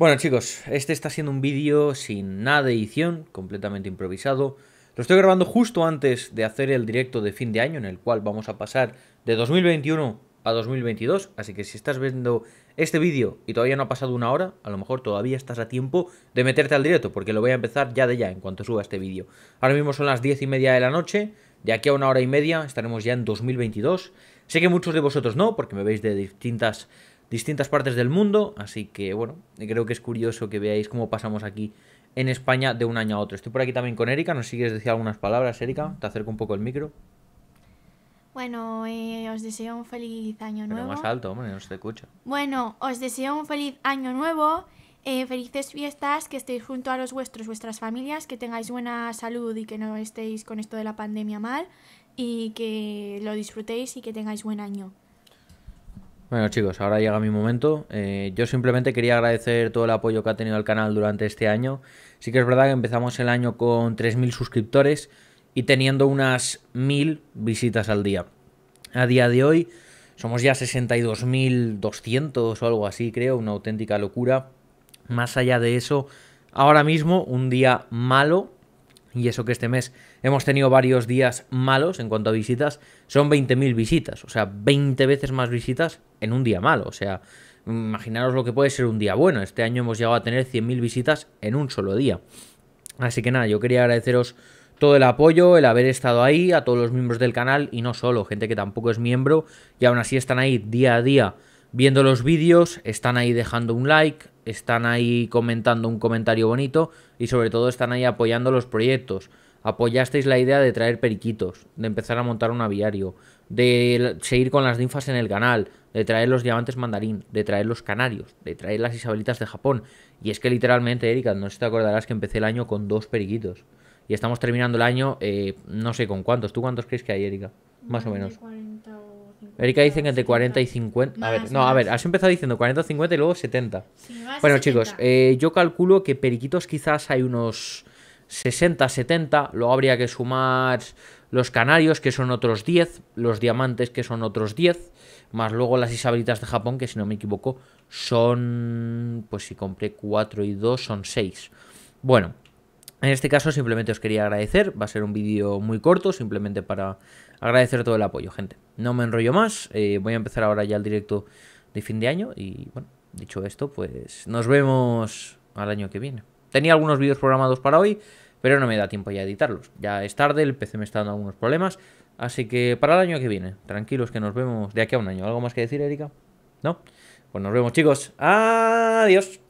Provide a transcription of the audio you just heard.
Bueno chicos, este está siendo un vídeo sin nada de edición, completamente improvisado. Lo estoy grabando justo antes de hacer el directo de fin de año en el cual vamos a pasar de 2021 a 2022, así que si estás viendo este vídeo y todavía no ha pasado una hora, a lo mejor todavía estás a tiempo de meterte al directo, porque lo voy a empezar ya de ya en cuanto suba este vídeo. Ahora mismo son las 10 y media de la noche, de aquí a una hora y media estaremos ya en 2022. Sé que muchos de vosotros no, porque me veis de distintas distintas partes del mundo, así que bueno, creo que es curioso que veáis cómo pasamos aquí en España de un año a otro. Estoy por aquí también con Erika, no sigues si quieres decir algunas palabras, Erika, te acerco un poco el micro. Bueno, eh, os deseo un feliz año nuevo. más alto, hombre, no se escucha. Bueno, os deseo un feliz año nuevo, eh, felices fiestas, que estéis junto a los vuestros, vuestras familias, que tengáis buena salud y que no estéis con esto de la pandemia mal y que lo disfrutéis y que tengáis buen año. Bueno chicos, ahora llega mi momento. Eh, yo simplemente quería agradecer todo el apoyo que ha tenido el canal durante este año. Sí que es verdad que empezamos el año con 3.000 suscriptores y teniendo unas 1.000 visitas al día. A día de hoy somos ya 62.200 o algo así, creo, una auténtica locura. Más allá de eso, ahora mismo un día malo y eso que este mes hemos tenido varios días malos en cuanto a visitas, son 20.000 visitas, o sea, 20 veces más visitas en un día malo. O sea, imaginaros lo que puede ser un día bueno. Este año hemos llegado a tener 100.000 visitas en un solo día. Así que nada, yo quería agradeceros todo el apoyo, el haber estado ahí, a todos los miembros del canal y no solo, gente que tampoco es miembro y aún así están ahí día a día viendo los vídeos, están ahí dejando un like, están ahí comentando un comentario bonito y sobre todo están ahí apoyando los proyectos. Apoyasteis la idea de traer periquitos, de empezar a montar un aviario, de seguir con las ninfas en el canal, de traer los diamantes mandarín, de traer los canarios, de traer las isabelitas de Japón. Y es que literalmente, Erika, no sé si te acordarás que empecé el año con dos periquitos. Y estamos terminando el año, eh, no sé con cuántos. ¿Tú cuántos crees que hay, Erika? Más o menos. Erika dice que entre 40 y 50. A ver, no, a ver, has empezado diciendo 40, 50 y luego 70. bueno, chicos, eh, yo calculo que periquitos quizás hay unos 60, 70. Luego habría que sumar los canarios, que son otros 10. Los diamantes, que son otros 10. Más luego las isabelitas de Japón, que si no me equivoco, son. Pues si compré 4 y 2, son 6. Bueno, en este caso simplemente os quería agradecer, va a ser un vídeo muy corto, simplemente para agradecer todo el apoyo, gente no me enrollo más. Eh, voy a empezar ahora ya el directo de fin de año. Y bueno, dicho esto, pues nos vemos al año que viene. Tenía algunos vídeos programados para hoy, pero no me da tiempo ya a editarlos. Ya es tarde, el PC me está dando algunos problemas. Así que para el año que viene, tranquilos que nos vemos de aquí a un año. ¿Algo más que decir, Erika? ¿No? Pues nos vemos, chicos. Adiós.